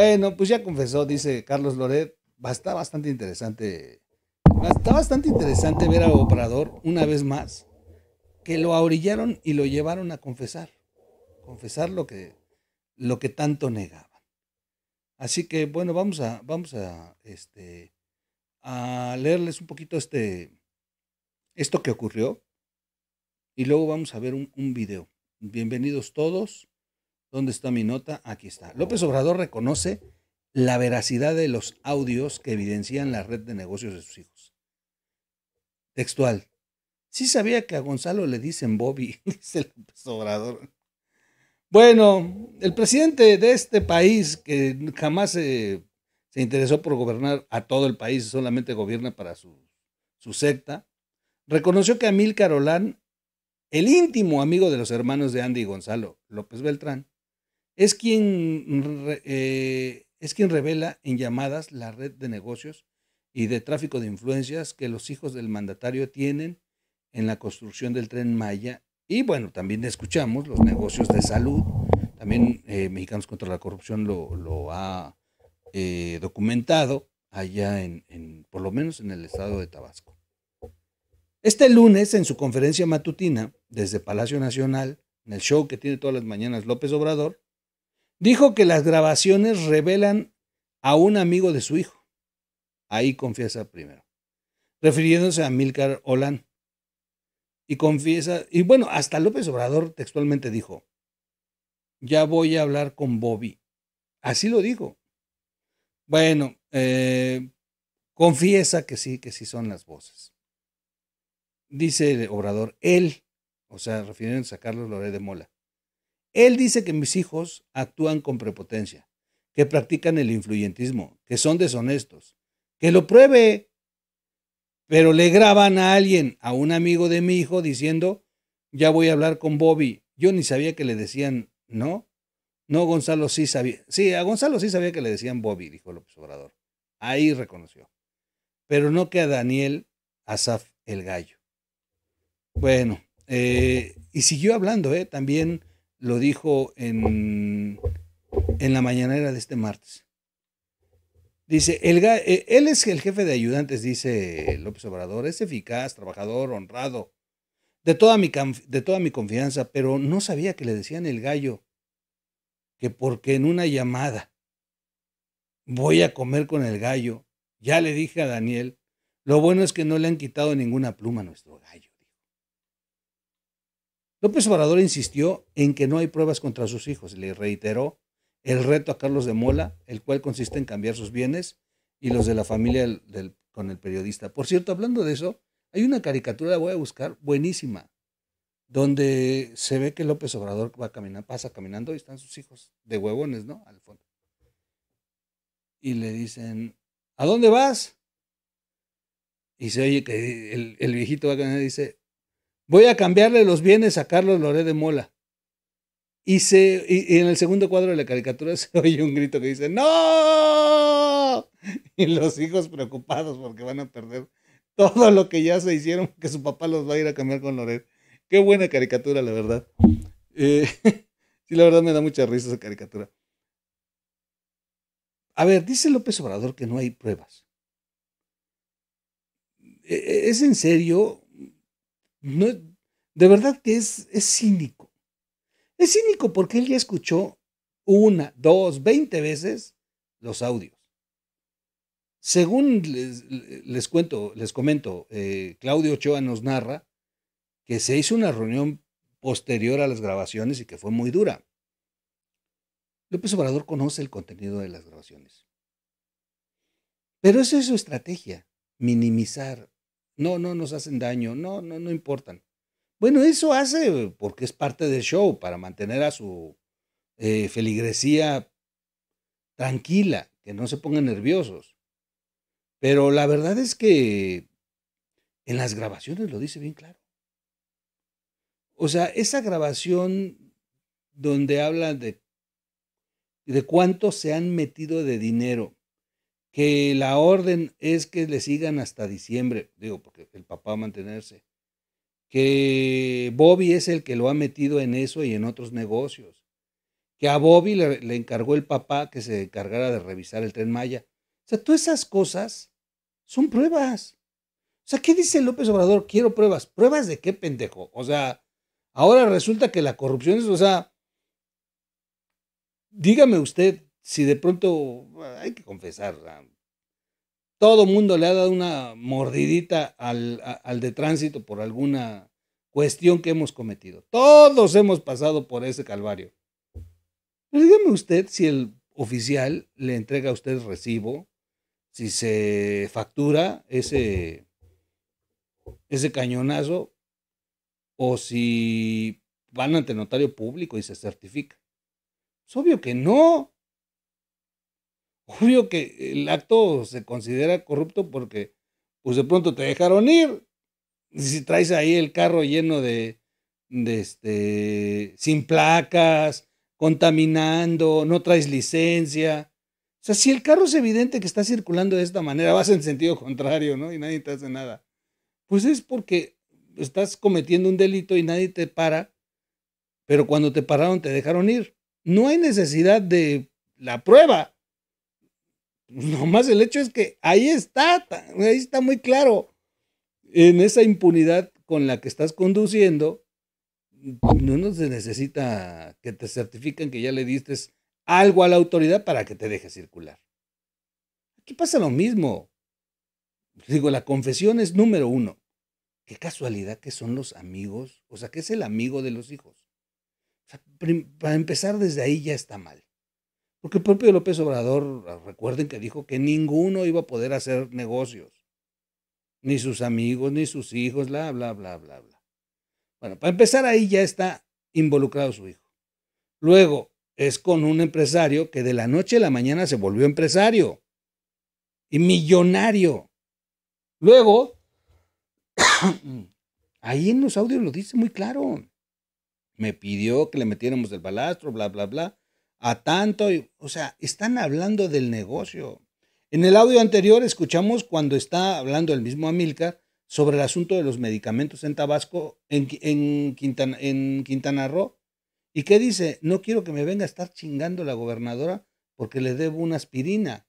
Bueno, pues ya confesó, dice Carlos Loret, está bastante interesante. Está bastante interesante ver a Operador una vez más, que lo ahorillaron y lo llevaron a confesar, confesar lo que, lo que tanto negaban. Así que bueno, vamos a, vamos a, este, a leerles un poquito este, esto que ocurrió y luego vamos a ver un, un video. Bienvenidos todos. ¿Dónde está mi nota? Aquí está. López Obrador reconoce la veracidad de los audios que evidencian la red de negocios de sus hijos. Textual. Sí sabía que a Gonzalo le dicen Bobby, dice López Obrador. Bueno, el presidente de este país, que jamás se, interesó por gobernar a todo el país, solamente gobierna para su, secta, reconoció que a Carolán, el íntimo amigo de los hermanos de Andy y Gonzalo López Beltrán, es quien, eh, es quien revela en llamadas la red de negocios y de tráfico de influencias que los hijos del mandatario tienen en la construcción del tren Maya. Y bueno, también escuchamos los negocios de salud. También eh, Mexicanos contra la Corrupción lo, ha eh, documentado allá en, por lo menos en el estado de Tabasco. Este lunes, en su conferencia matutina desde Palacio Nacional, en el show que tiene todas las mañanas López Obrador, Dijo que las grabaciones revelan a un amigo de su hijo. Ahí confiesa primero, refiriéndose a Milcar Olan. Y confiesa, y bueno, hasta López Obrador textualmente dijo, ya voy a hablar con Bobby. Así lo dijo. Bueno, eh, confiesa que sí, que sí son las voces. Dice el Obrador, él, o sea, refiriéndose a Carlos Loré de Mola, él dice que mis hijos actúan con prepotencia, que practican el influyentismo, que son deshonestos. Que lo pruebe. Pero le graban a alguien, a un amigo de mi hijo, diciendo, ya voy a hablar con Bobby. Yo ni sabía que le decían, ¿no? No, Gonzalo sí sabía. Sí, a Gonzalo sí sabía que le decían Bobby, dijo López Obrador. Ahí reconoció. Pero no que a Daniel Asaf el gallo. Bueno, eh, y siguió hablando, ¿eh? También lo dijo en, en la mañanera de este martes. Dice, el, eh, él es el jefe de ayudantes, dice López Obrador, es eficaz, trabajador, honrado, de toda mi, de toda mi confianza, pero no sabía que le decían el gallo, que porque en una llamada voy a comer con el gallo, ya le dije a Daniel, lo bueno es que no le han quitado ninguna pluma a nuestro gallo. López Obrador insistió en que no hay pruebas contra sus hijos le reiteró el reto a Carlos de Mola, el cual consiste en cambiar sus bienes y los de la familia con el periodista. Por cierto, hablando de eso, hay una caricatura, la voy a buscar, buenísima, donde se ve que López Obrador va pasa caminando y están sus hijos de huevones, ¿no? Al fondo. Y le dicen, ¿a dónde vas? Y se oye que el, viejito va caminar y dice, Voy a cambiarle los bienes a Carlos Loré de Mola. Y, se, en el segundo cuadro de la caricatura se oye un grito que dice, ¡No! Y los hijos preocupados porque van a perder todo lo que ya se hicieron, que su papá los va a ir a cambiar con Loré. Qué buena caricatura, la verdad. Eh, sí, la verdad me da mucha risa esa caricatura. A ver, dice López Obrador que no hay pruebas. E, e, ¿Es en serio? No, de verdad que es, cínico. Es cínico porque él ya escuchó una, dos, veinte veces los audios. Según les, cuento, les comento, eh, Claudio Ochoa nos narra que se hizo una reunión posterior a las grabaciones y que fue muy dura. López Obrador conoce el contenido de las grabaciones. Pero esa es su estrategia, minimizar, no, no nos hacen daño, no, no, no importan. Bueno, eso hace eh, porque es parte del show, para mantener a su eh, feligresía tranquila, que no se pongan nerviosos. Pero la verdad es que en las grabaciones lo dice bien claro. O sea, esa grabación donde habla de, de cuánto se han metido de dinero que la orden es que le sigan hasta diciembre, digo, porque el papá va a mantenerse, que Bobby es el que lo ha metido en eso y en otros negocios, que a Bobby le, encargó el papá que se encargara de revisar el tren Maya. O sea, todas esas cosas son pruebas. O sea, ¿qué dice López Obrador? Quiero pruebas. ¿Pruebas de qué pendejo? O sea, ahora resulta que la corrupción es, o sea, dígame usted, si de pronto, ah, hay que confesar, ah, todo mundo le ha dado una mordidita al, de tránsito por alguna cuestión que hemos cometido. Todos hemos pasado por ese calvario. Pero dígame usted si el oficial le entrega a usted recibo, si se factura ese, ese cañonazo o si van ante notario público y se certifica. Es obvio que no. Obvio que el acto se considera corrupto porque, pues de pronto te dejaron ir. Si traes ahí el carro lleno de, de este, sin placas, contaminando, no traes licencia. O sea, si el carro es evidente que está circulando de esta manera, vas en sentido contrario, ¿no? Y nadie te hace nada. Pues es porque estás cometiendo un delito y nadie te para, pero cuando te pararon te dejaron ir. No hay necesidad de la prueba. Nomás el hecho es que ahí está, ahí está muy claro. En esa impunidad con la que estás conduciendo, no se necesita que te certifiquen que ya le diste algo a la autoridad para que te deje circular. Aquí pasa lo mismo. Digo, la confesión es número uno. Qué casualidad que son los amigos, o sea, que es el amigo de los hijos. para empezar desde ahí ya está mal. Porque el propio López Obrador, ah, recuerden que dijo que ninguno iba a poder hacer negocios, ni sus amigos, ni sus hijos, bla, bla, bla, bla, bla. Bueno, para empezar ahí ya está involucrado su hijo. Luego es con un empresario que de la noche a la mañana se volvió empresario y millonario. Luego, ahí en los audios lo dice muy claro. Me pidió que le metiéramos el balastro, bla, bla, bla a tanto, o sea, están hablando del negocio. En el audio anterior escuchamos cuando está hablando el mismo Amilcar sobre el asunto de los medicamentos en Tabasco, en, Quintana, Roo. ¿Y qué dice? No quiero que me venga a estar chingando la gobernadora porque le debo una aspirina.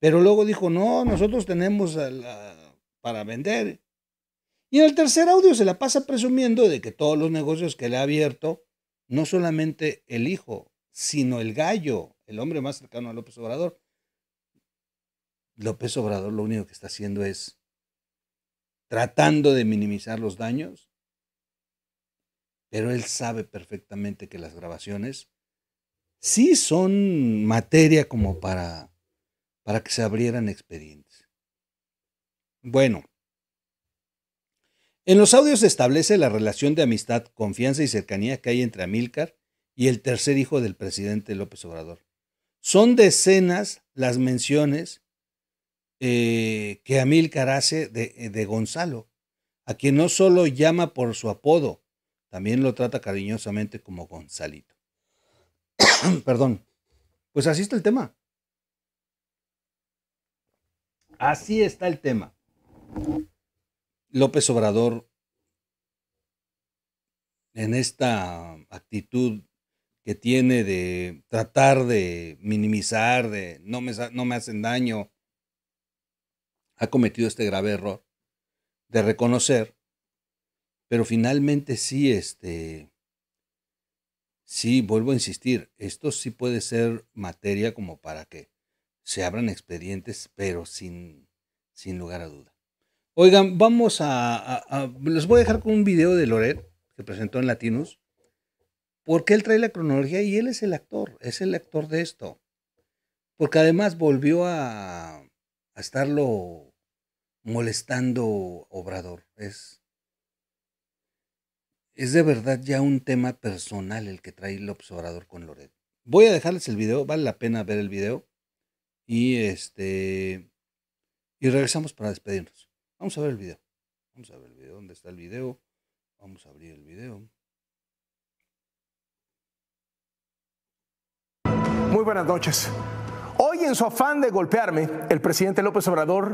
Pero luego dijo, no, nosotros tenemos para vender. Y en el tercer audio se la pasa presumiendo de que todos los negocios que le ha abierto, no solamente el hijo, sino el gallo, el hombre más cercano a López Obrador. López Obrador lo único que está haciendo es tratando de minimizar los daños, pero él sabe perfectamente que las grabaciones sí son materia como para, para que se abrieran expedientes. Bueno, en los audios se establece la relación de amistad, confianza y cercanía que hay entre Amílcar y el tercer hijo del presidente López Obrador. Son decenas las menciones eh, que Amílcar hace de, eh, de Gonzalo, a quien no solo llama por su apodo, también lo trata cariñosamente como Gonzalito. Perdón. Pues así está el tema. Así está el tema. López Obrador, en esta actitud que tiene de tratar de minimizar, de no me, no me hacen daño, ha cometido este grave error de reconocer, pero finalmente sí, este, sí, vuelvo a insistir, esto sí puede ser materia como para que se abran expedientes, pero sin, sin lugar a duda. Oigan, vamos a, Les voy a dejar con un video de Loret que presentó en Latinus, porque él trae la cronología y él es el actor, es el actor de esto. Porque además volvió a, estarlo molestando Obrador. Es, es de verdad ya un tema personal el que trae López Obrador con Loret. Voy a dejarles el video, vale la pena ver el video. Y este. Y regresamos para despedirnos. Vamos a ver el video. Vamos a ver el video. ¿Dónde está el video? Vamos a abrir el video. Muy buenas noches. Hoy en su afán de golpearme, el presidente López Obrador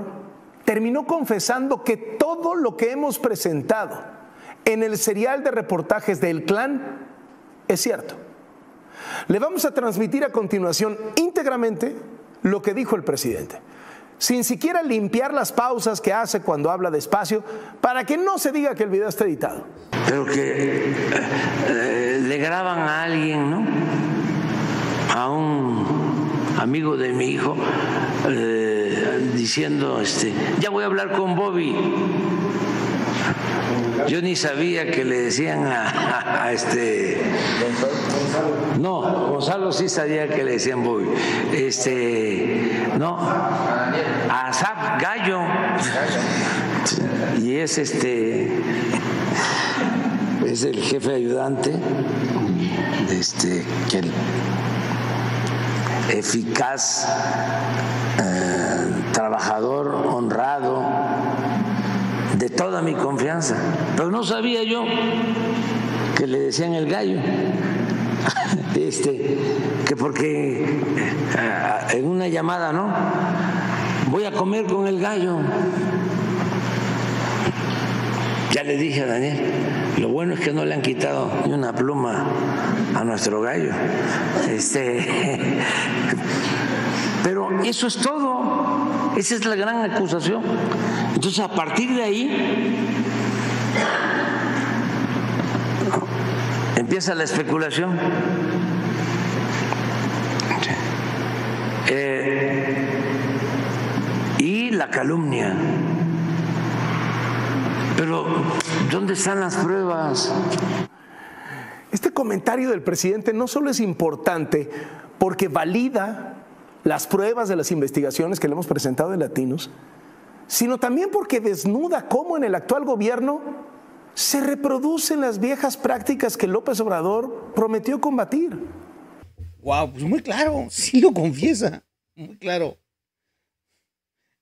terminó confesando que todo lo que hemos presentado en el serial de reportajes del clan es cierto. Le vamos a transmitir a continuación íntegramente lo que dijo el presidente, sin siquiera limpiar las pausas que hace cuando habla despacio, para que no se diga que el video está editado. Pero que eh, le graban a alguien, ¿no? a un amigo de mi hijo eh, diciendo, este, ya voy a hablar con Bobby. Yo ni sabía que le decían a, este. No, Gonzalo sí sabía que le decían Bobby. Este, no, a Zap Gallo. Y es este, es el jefe ayudante, de este, que eficaz, eh, trabajador, honrado, de toda mi confianza. Pero no sabía yo que le decían el gallo. Este, que porque eh, en una llamada, ¿no? Voy a comer con el gallo. Ya le dije a Daniel, lo bueno es que no le han quitado ni una pluma a nuestro gallo. Este, pero eso es todo. Esa es la gran acusación. Entonces, a partir de ahí, empieza la especulación. Eh, y la calumnia. Pero, ¿dónde están las pruebas? Este comentario del presidente no solo es importante porque valida las pruebas de las investigaciones que le hemos presentado de Latinos, sino también porque desnuda cómo en el actual gobierno se reproducen las viejas prácticas que López Obrador prometió combatir. Wow, pues muy claro, sí lo confiesa, muy claro.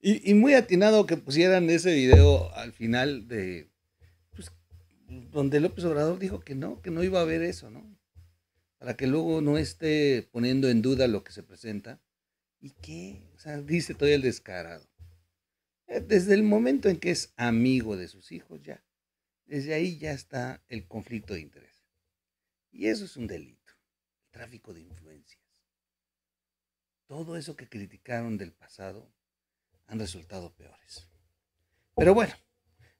Y, muy atinado que pusieran ese video al final de. Pues, donde López Obrador dijo que no, que no iba a haber eso, ¿no? Para que luego no esté poniendo en duda lo que se presenta. ¿Y qué? O sea, dice todavía el descarado. Eh, desde el momento en que es amigo de sus hijos, ya. Desde ahí ya está el conflicto de interés. Y eso es un delito. tráfico de influencias. Todo eso que criticaron del pasado han resultado peores. Pero bueno,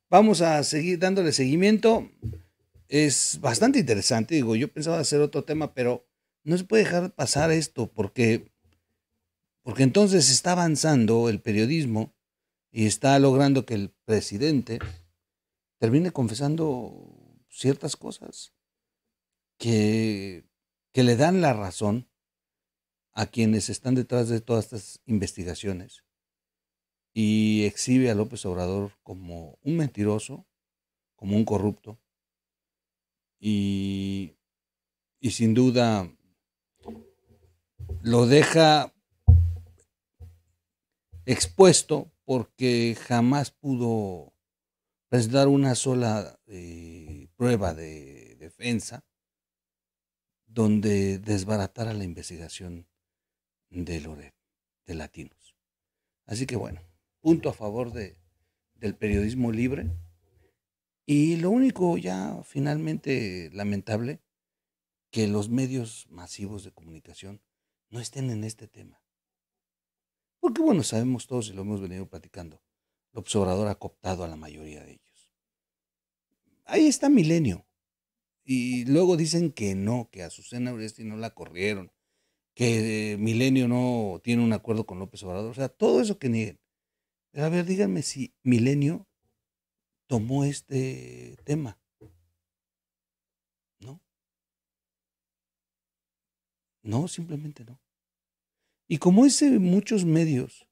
vamos a seguir dándole seguimiento. Es bastante interesante, digo, yo pensaba hacer otro tema, pero no se puede dejar pasar esto porque, porque entonces está avanzando el periodismo y está logrando que el presidente termine confesando ciertas cosas que, que le dan la razón a quienes están detrás de todas estas investigaciones y exhibe a López Obrador como un mentiroso, como un corrupto. Y, sin duda lo deja expuesto porque jamás pudo presentar una sola eh, prueba de defensa donde desbaratara la investigación de Loret, de Latinos. Así que bueno, punto a favor de, del periodismo libre. Y lo único ya finalmente lamentable, que los medios masivos de comunicación no estén en este tema. Porque bueno, sabemos todos y lo hemos venido platicando, López Obrador ha cooptado a la mayoría de ellos. Ahí está Milenio. Y luego dicen que no, que a Susana Uresti no la corrieron, que Milenio no tiene un acuerdo con López Obrador. O sea, todo eso que nieguen. A ver, díganme si Milenio tomó este tema. ¿No? No, simplemente no. Y como ese muchos medios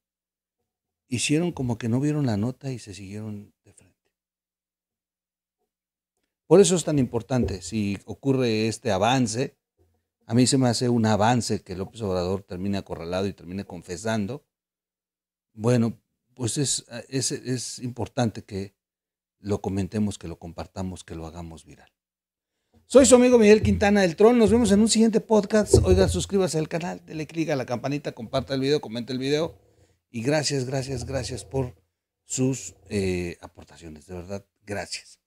hicieron como que no vieron la nota y se siguieron de frente. Por eso es tan importante si ocurre este avance. A mí se me hace un avance que López Obrador termine acorralado y termine confesando. Bueno, pues ah, es, es, importante que lo comentemos, que lo compartamos, que lo hagamos viral. Soy su amigo Miguel Quintana del Tron. Nos vemos en un siguiente podcast. Oiga, suscríbase al canal, dele clic a la campanita, comparta el video, comenta el video. Y gracias, gracias, gracias por sus eh, aportaciones. De verdad, gracias.